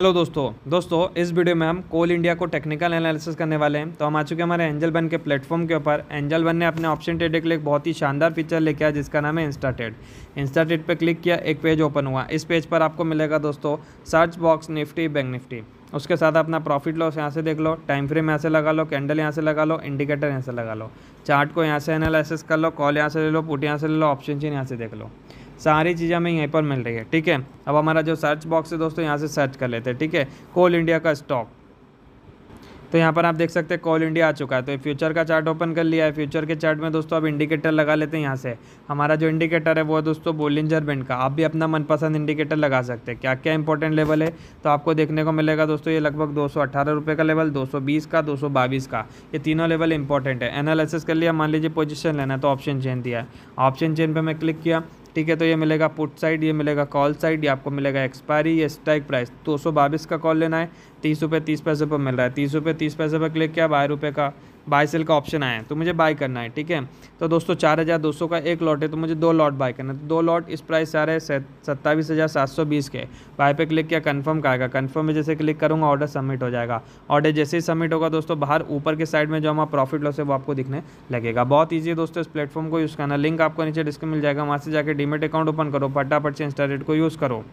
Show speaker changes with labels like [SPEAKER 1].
[SPEAKER 1] hello दोस्तों दोस्तों इस वीडियो में हम कोल इंडिया को टेक्निकल एनालिसिस करने वाले हैं तो हम आ चुके हैं हमारे एंजल बन के प्लेटफॉर्म के ऊपर एंजल बन ने अपने ऑप्शन ट्रेड के लिए एक बहुत ही शानदार फीचर लेके आया जिसका नाम है इंस्टा ट्रेड इंस्टा ट्रेड पर क्लिक किया एक पेज ओपन हुआ इस पेज पर आपको मिलेगा दोस्तों search box Nifty bank Nifty उसके साथ अपना प्रॉफिट लॉस यहाँ से देख लो टाइम फ्रेम यहाँ से लगा लो कैंडल यहाँ से लगा लो इंडिकेटर यहाँ से लगा लो चार्ट को यहाँ से एनालिसिस कर लो कॉल यहाँ से ले लो पुट यहाँ से ले लो ऑप्शन चेन यहाँ से देख लो सारी चीज़ें हमें यहीं पर मिल रही है ठीक है अब हमारा जो सर्च बॉक्स है दोस्तों यहाँ से सर्च कर लेते हैं ठीक है कोल इंडिया का स्टॉक तो यहाँ पर आप देख सकते हैं कॉल इंडिया आ चुका है तो फ्यूचर का चार्ट ओपन कर लिया है फ्यूचर के चार्ट में दोस्तों आप इंडिकेटर लगा लेते हैं यहाँ से हमारा जो इंडिकेटर है वो है दोस्तों बोलिंजर बैंड का आप भी अपना मनपसंद इंडिकेटर लगा सकते हैं क्या क्या इंपॉर्टेंट लेवल है तो आपको देखने को मिलेगा दोस्तों ये लगभग दो रुपये का लेवल दो का दो का ये तीनों लेवल इंपॉर्टेंट है एनालिसिस कर लिया मान लीजिए पोजिशन लेना तो ऑप्शन चेन दिया ऑप्शन चेन पर मैं क्लिक किया ठीक है तो ये मिलेगा पुट साइड ये मिलेगा कॉल साइड ये आपको मिलेगा एक्सपायरी ये स्ट्राइक प्राइस दो सौ बाईस का कॉल लेना है तीस रुपये तीस पैसे पर मिल रहा है तीस रुपये तीस पैसे पर क्लिक किया बारह रुपये का बाय सेल का ऑप्शन आया है तो मुझे बाय करना है ठीक है तो दोस्तों चार हज़ार दो सौ का एक लॉट है तो मुझे दो लॉट बाय करना है तो दो लॉट इस प्राइस आ रहे हैं सत्ताईस हज़ार सात सौ बीस के बाय पे क्लिक किया कन्फर्म का आएगा कन्फर्म में जैसे क्लिक करूँगा ऑर्डर सबमिट हो जाएगा ऑर्डर जैसे ही सबमिट होगा दोस्तों बाहर ऊपर के साइड में जो हमारा प्रॉफिट लॉस है वो आपको दिखने लगेगा बहुत ईजी है दोस्तों इस प्लेटफॉर्म को यूज़ करना लिंक आपको नीचे डिस्क मिल जाएगा वहाँ से जाकर डीमेट अकाउंट ओपन करो फटाफट से इंस्टा रेट को यूज़ करो